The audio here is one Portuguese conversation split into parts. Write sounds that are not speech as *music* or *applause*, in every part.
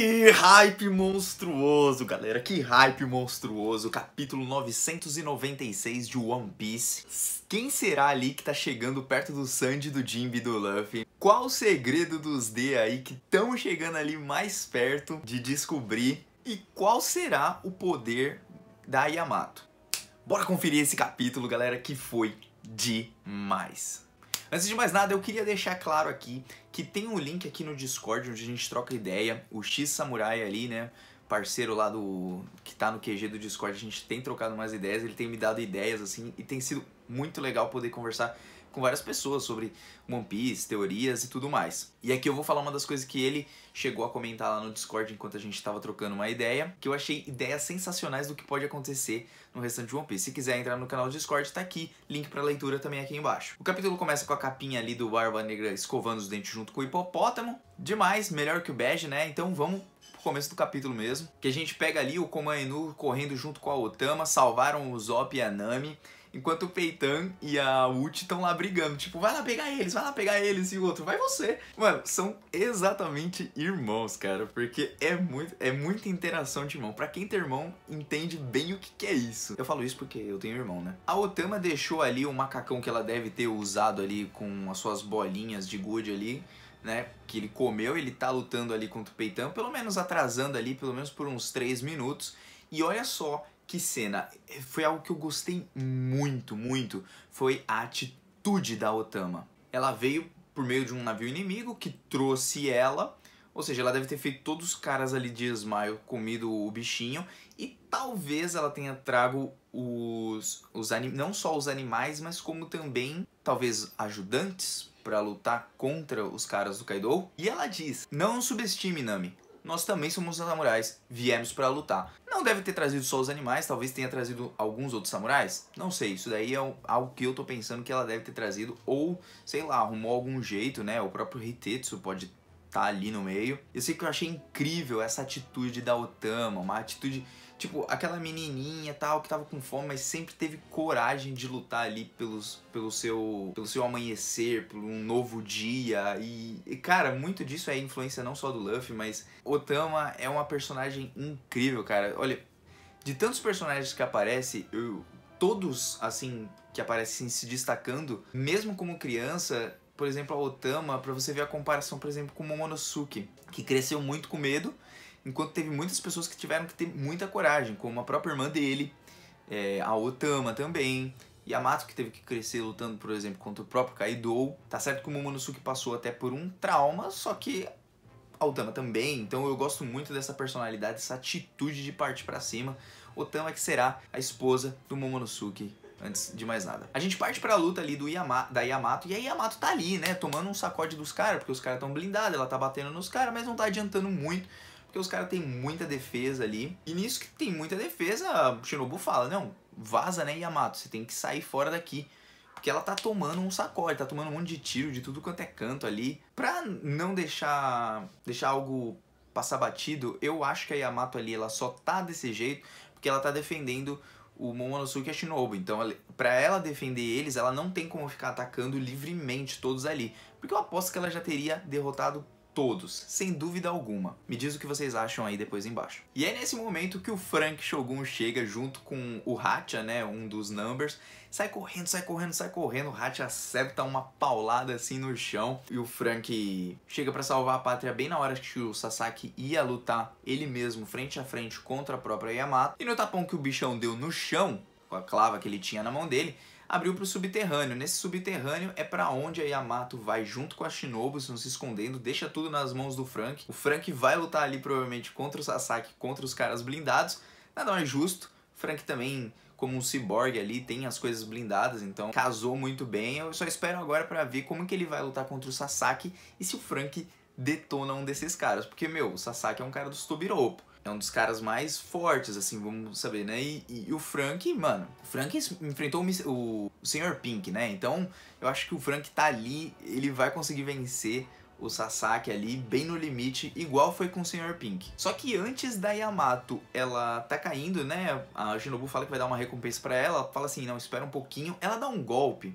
Que hype monstruoso, galera! Que hype monstruoso! Capítulo 996 de One Piece. Quem será ali que tá chegando perto do Sandy, do Jimby e do Luffy? Qual o segredo dos D aí que estão chegando ali mais perto de descobrir? E qual será o poder da Yamato? Bora conferir esse capítulo, galera, que foi demais! Antes de mais nada, eu queria deixar claro aqui que tem um link aqui no Discord onde a gente troca ideia. O X Samurai ali, né? Parceiro lá do. que tá no QG do Discord, a gente tem trocado umas ideias, ele tem me dado ideias assim, e tem sido muito legal poder conversar com várias pessoas sobre One Piece, teorias e tudo mais. E aqui eu vou falar uma das coisas que ele chegou a comentar lá no Discord enquanto a gente estava trocando uma ideia, que eu achei ideias sensacionais do que pode acontecer no restante de One Piece. Se quiser entrar no canal do Discord, tá aqui, link para leitura também aqui embaixo. O capítulo começa com a capinha ali do Barba Negra escovando os dentes junto com o hipopótamo. Demais, melhor que o bege né? Então vamos pro começo do capítulo mesmo, que a gente pega ali o Komainu correndo junto com a Otama, salvaram o Zop e a Nami, Enquanto o Peitan e a Uchi estão lá brigando. Tipo, vai lá pegar eles, vai lá pegar eles. E o outro, vai você. Mano, são exatamente irmãos, cara. Porque é, muito, é muita interação de irmão. Pra quem tem irmão, entende bem o que, que é isso. Eu falo isso porque eu tenho irmão, né? A Otama deixou ali o um macacão que ela deve ter usado ali com as suas bolinhas de gude ali. Né, que ele comeu, ele tá lutando ali contra o Peitão, pelo menos atrasando ali, pelo menos por uns 3 minutos. E olha só, que cena? Foi algo que eu gostei muito, muito. Foi a atitude da Otama. Ela veio por meio de um navio inimigo que trouxe ela. Ou seja, ela deve ter feito todos os caras ali de Smile, comido o bichinho. E talvez ela tenha trago os, os não só os animais, mas como também talvez ajudantes para lutar contra os caras do Kaido. E ela diz: Não subestime, Nami nós também somos samurais, viemos para lutar. Não deve ter trazido só os animais, talvez tenha trazido alguns outros samurais, não sei, isso daí é algo que eu tô pensando que ela deve ter trazido, ou, sei lá, arrumou algum jeito, né, o próprio Hitetsu pode tá ali no meio. Eu sei que eu achei incrível essa atitude da Otama, uma atitude tipo aquela menininha tal que tava com fome, mas sempre teve coragem de lutar ali pelos, pelo seu pelo seu amanhecer, por um novo dia e, e cara, muito disso é influência não só do Luffy, mas Otama é uma personagem incrível, cara. Olha, de tantos personagens que aparece, eu, todos assim que aparecem se destacando, mesmo como criança, por exemplo, a Otama, para você ver a comparação, por exemplo, com o Momonosuke, que cresceu muito com medo, enquanto teve muitas pessoas que tiveram que ter muita coragem, como a própria irmã dele, é, a Otama também, Yamato que teve que crescer lutando, por exemplo, contra o próprio Kaido. Tá certo que o Momonosuke passou até por um trauma, só que a Otama também, então eu gosto muito dessa personalidade, essa atitude de parte para cima. Otama que será a esposa do Momonosuke antes de mais nada. A gente parte pra luta ali do Yama, da Yamato, e a Yamato tá ali, né, tomando um sacode dos caras, porque os caras tão blindados, ela tá batendo nos caras, mas não tá adiantando muito, porque os caras têm muita defesa ali. E nisso que tem muita defesa, Shinobu fala, não, vaza, né, Yamato, você tem que sair fora daqui. Porque ela tá tomando um sacode, tá tomando um monte de tiro de tudo quanto é canto ali. Pra não deixar, deixar algo passar batido, eu acho que a Yamato ali, ela só tá desse jeito porque ela tá defendendo o Momonosuke e é a Shinobu. Então, para ela defender eles, ela não tem como ficar atacando livremente todos ali. Porque eu aposto que ela já teria derrotado todos, sem dúvida alguma. Me diz o que vocês acham aí depois embaixo. E é nesse momento que o Frank Shogun chega junto com o Hacha, né, um dos Numbers, sai correndo, sai correndo, sai correndo, o Hacha acerta uma paulada assim no chão e o Frank chega para salvar a pátria bem na hora que o Sasaki ia lutar ele mesmo frente a frente contra a própria Yamato. E no tapão que o bichão deu no chão, com a clava que ele tinha na mão dele, abriu para o subterrâneo. Nesse subterrâneo é para onde a Yamato vai junto com a Shinobu, se escondendo, deixa tudo nas mãos do Frank. O Frank vai lutar ali provavelmente contra o Sasaki, contra os caras blindados. Nada mais justo. Frank também, como um cyborg ali, tem as coisas blindadas, então casou muito bem. Eu só espero agora para ver como que ele vai lutar contra o Sasaki e se o Frank detona um desses caras. Porque, meu, o Sasaki é um cara dos Tobiropo. É um dos caras mais fortes, assim, vamos saber, né? E, e, e o Frank, mano, o Frank enfrentou o, o, o Sr. Pink, né? Então, eu acho que o Frank tá ali, ele vai conseguir vencer o Sasaki ali bem no limite, igual foi com o Sr. Pink. Só que antes da Yamato ela tá caindo, né? A Shinobu fala que vai dar uma recompensa para ela, ela fala assim: "Não, espera um pouquinho". Ela dá um golpe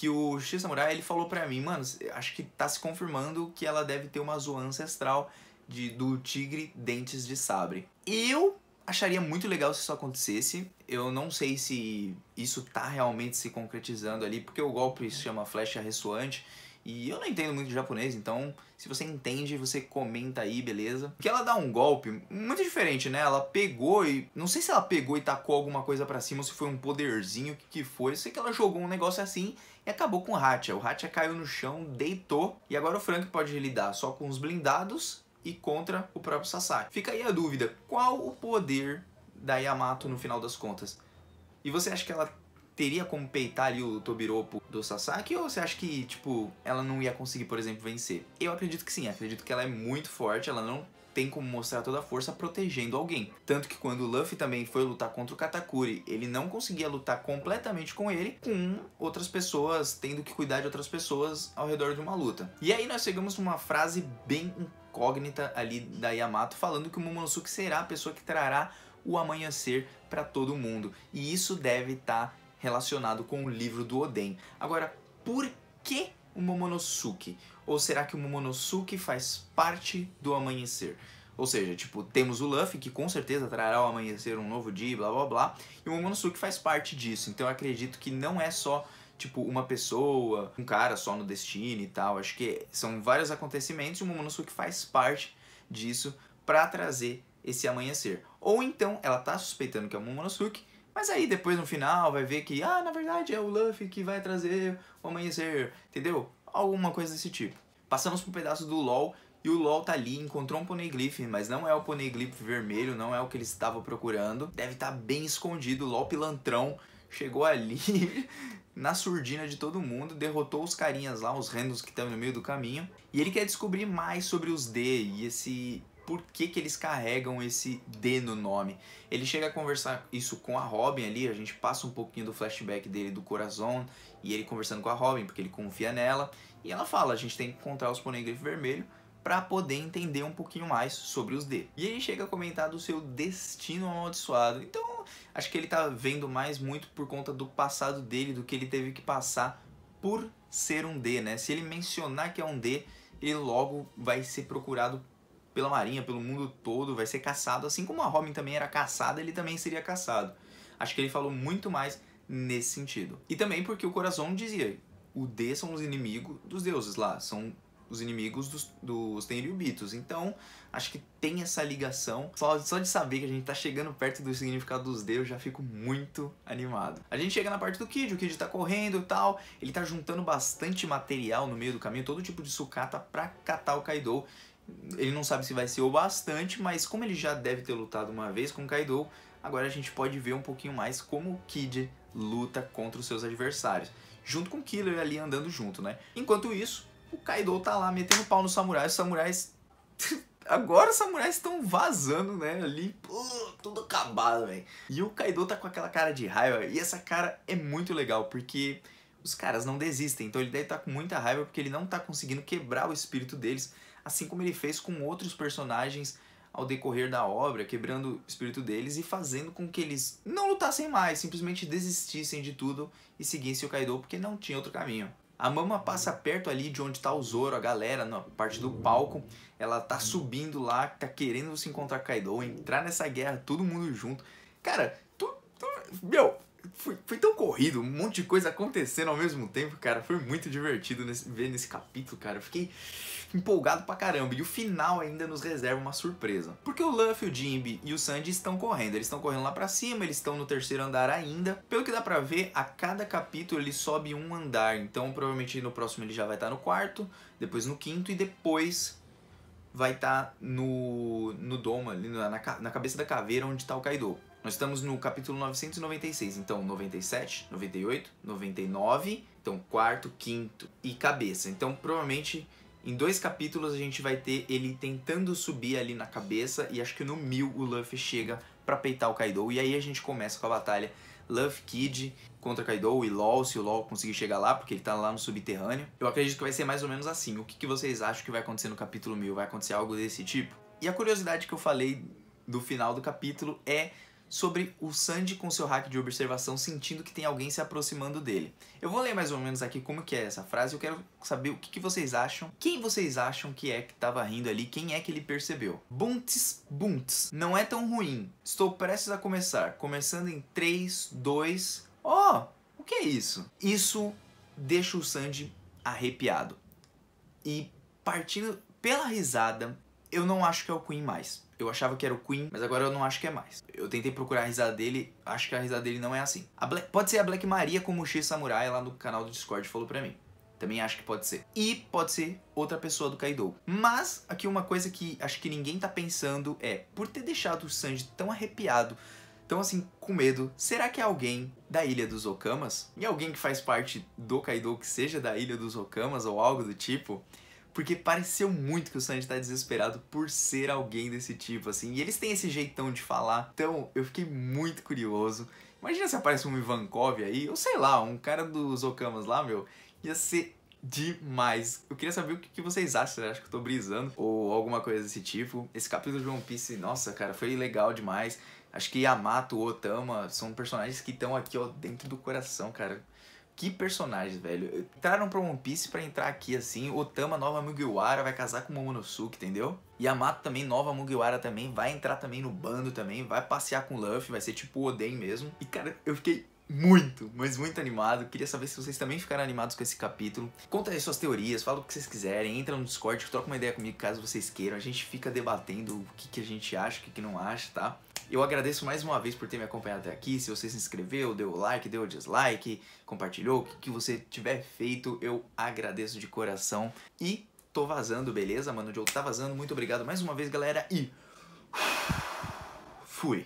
que o X Samurai ele falou para mim, mano, acho que tá se confirmando que ela deve ter uma zoa ancestral de, do tigre dentes de sabre. Eu acharia muito legal se isso acontecesse. Eu não sei se isso tá realmente se concretizando ali, porque o golpe se chama flecha ressoante e eu não entendo muito de japonês, então se você entende, você comenta aí, beleza? Que ela dá um golpe muito diferente, né? Ela pegou e. Não sei se ela pegou e tacou alguma coisa para cima ou se foi um poderzinho, o que, que foi. Eu sei que ela jogou um negócio assim e acabou com o Hatcha. O Hatcha caiu no chão, deitou. E agora o Frank pode lidar só com os blindados e contra o próprio Sasaki. Fica aí a dúvida: qual o poder da Yamato no final das contas? E você acha que ela teria como peitar ali o Tobiropo do Sasaki? Ou você acha que, tipo, ela não ia conseguir, por exemplo, vencer? Eu acredito que sim, acredito que ela é muito forte, ela não tem como mostrar toda a força protegendo alguém. Tanto que quando o Luffy também foi lutar contra o Katakuri, ele não conseguia lutar completamente com ele, com outras pessoas, tendo que cuidar de outras pessoas ao redor de uma luta. E aí nós chegamos numa frase bem incógnita ali da Yamato, falando que o Momonosuke será a pessoa que trará o amanhecer para todo mundo. E isso deve estar tá relacionado com o livro do Oden. Agora, por que o Momonosuke? Ou será que o Momonosuke faz parte do amanhecer? Ou seja, tipo, temos o Luffy, que com certeza trará ao amanhecer um novo dia, blá blá blá, e o Momonosuke faz parte disso. Então eu acredito que não é só, tipo, uma pessoa, um cara só no destino e tal. Acho que são vários acontecimentos e o Momonosuke faz parte disso para trazer esse amanhecer. Ou então ela tá suspeitando que é o Momonosuke mas aí depois no final vai ver que, ah, na verdade é o Luffy que vai trazer o amanhecer, entendeu? Alguma coisa desse tipo. Passamos pro pedaço do LOL e o LOL tá ali, encontrou um Poneglyph, mas não é o Poneglyph vermelho, não é o que ele estava procurando. Deve estar tá bem escondido, o LOL pilantrão chegou ali *laughs* na surdina de todo mundo, derrotou os carinhas lá, os randoms que estão no meio do caminho. E ele quer descobrir mais sobre os D e esse por que, que eles carregam esse D no nome. Ele chega a conversar isso com a Robin ali, a gente passa um pouquinho do flashback dele do coração e ele conversando com a Robin, porque ele confia nela, e ela fala, a gente tem que encontrar os poneglyph vermelho para poder entender um pouquinho mais sobre os D. E ele chega a comentar do seu destino amaldiçoado. Então, acho que ele tá vendo mais muito por conta do passado dele, do que ele teve que passar por ser um D, né? Se ele mencionar que é um D, ele logo vai ser procurado pela marinha, pelo mundo todo, vai ser caçado, assim como a Robin também era caçada, ele também seria caçado. Acho que ele falou muito mais nesse sentido. E também porque o coração dizia, o D são os inimigos dos deuses lá, são os inimigos dos, dos Tenryubitos. Então, acho que tem essa ligação. Só, só de saber que a gente tá chegando perto do significado dos deuses, já fico muito animado. A gente chega na parte do Kid, o Kid tá correndo e tal, ele tá juntando bastante material no meio do caminho, todo tipo de sucata pra catar o Kaido ele não sabe se vai ser o bastante, mas como ele já deve ter lutado uma vez com o Kaido, agora a gente pode ver um pouquinho mais como o Kid luta contra os seus adversários, junto com o Killer ali andando junto, né? Enquanto isso, o Kaido tá lá metendo pau nos samurais, os samurais... *laughs* agora os samurais estão vazando, né? Ali, pô, tudo acabado, velho. E o Kaido tá com aquela cara de raiva, e essa cara é muito legal, porque os caras não desistem, então ele deve estar tá com muita raiva porque ele não tá conseguindo quebrar o espírito deles, assim como ele fez com outros personagens ao decorrer da obra, quebrando o espírito deles e fazendo com que eles não lutassem mais, simplesmente desistissem de tudo e seguissem o Kaido porque não tinha outro caminho. A Mama passa perto ali de onde está o Zoro, a galera, na parte do palco. Ela tá subindo lá, tá querendo se encontrar com Kaido, entrar nessa guerra, todo mundo junto. Cara, tu, tu meu, foi, foi, tão corrido, um monte de coisa acontecendo ao mesmo tempo, cara. Foi muito divertido nesse, ver nesse capítulo, cara. Eu fiquei empolgado pra caramba. E o final ainda nos reserva uma surpresa. Porque o Luffy, o Jimby e o Sanji estão correndo. Eles estão correndo lá pra cima, eles estão no terceiro andar ainda. Pelo que dá pra ver, a cada capítulo ele sobe um andar. Então provavelmente no próximo ele já vai estar tá no quarto, depois no quinto e depois vai estar tá no, no Doma, ali na, na cabeça da caveira onde está o Kaido. Nós estamos no capítulo 996, então 97, 98, 99, então quarto, quinto e cabeça. Então provavelmente em dois capítulos a gente vai ter ele tentando subir ali na cabeça e acho que no mil o Luffy chega para peitar o Kaido. E aí a gente começa com a batalha Luffy Kid contra Kaido e LOL, se o LOL conseguir chegar lá, porque ele tá lá no subterrâneo. Eu acredito que vai ser mais ou menos assim. O que, que vocês acham que vai acontecer no capítulo mil Vai acontecer algo desse tipo? E a curiosidade que eu falei do final do capítulo é sobre o Sandy com seu hack de observação sentindo que tem alguém se aproximando dele. Eu vou ler mais ou menos aqui como que é essa frase, eu quero saber o que, que vocês acham, quem vocês acham que é que estava rindo ali, quem é que ele percebeu. Buntz, Buntz. não é tão ruim, estou prestes a começar, começando em 3, 2... Oh, o que é isso? Isso deixa o Sandy arrepiado. E partindo pela risada, eu não acho que é o Queen mais. Eu achava que era o Queen, mas agora eu não acho que é mais. Eu tentei procurar a risada dele, acho que a risada dele não é assim. Black, pode ser a Black Maria como o X Samurai lá no canal do Discord falou pra mim. Também acho que pode ser. E pode ser outra pessoa do Kaido. Mas aqui uma coisa que acho que ninguém tá pensando é, por ter deixado o Sanji tão arrepiado, tão assim com medo, será que é alguém da Ilha dos Okamas? E alguém que faz parte do Kaido que seja da Ilha dos Okamas ou algo do tipo? porque pareceu muito que o Sanji tá desesperado por ser alguém desse tipo, assim. E eles têm esse jeitão de falar, então eu fiquei muito curioso. Imagina se aparece um Ivankov aí, ou sei lá, um cara dos Okamas lá, meu. Ia ser demais. Eu queria saber o que vocês acham, acho que eu tô brisando? Ou alguma coisa desse tipo. Esse capítulo de One Piece, nossa, cara, foi legal demais. Acho que Yamato, Otama, são personagens que estão aqui, ó, dentro do coração, cara. Que personagens, velho. Entraram pra One Piece pra entrar aqui, assim. Otama, nova Mugiwara, vai casar com Momonosuke, entendeu? Yamato também, nova Mugiwara também. Vai entrar também no bando também. Vai passear com Luffy, vai ser tipo o Oden mesmo. E, cara, eu fiquei muito, mas muito animado. Queria saber se vocês também ficaram animados com esse capítulo. Conta aí suas teorias, fala o que vocês quiserem, entra no Discord, troca uma ideia comigo caso vocês queiram. A gente fica debatendo o que, que a gente acha, o que, que não acha, tá? Eu agradeço mais uma vez por ter me acompanhado até aqui. Se você se inscreveu, deu like, deu dislike, compartilhou, o que, que você tiver feito, eu agradeço de coração. E tô vazando, beleza? Mano jogo tá vazando. Muito obrigado mais uma vez, galera. E. Fui.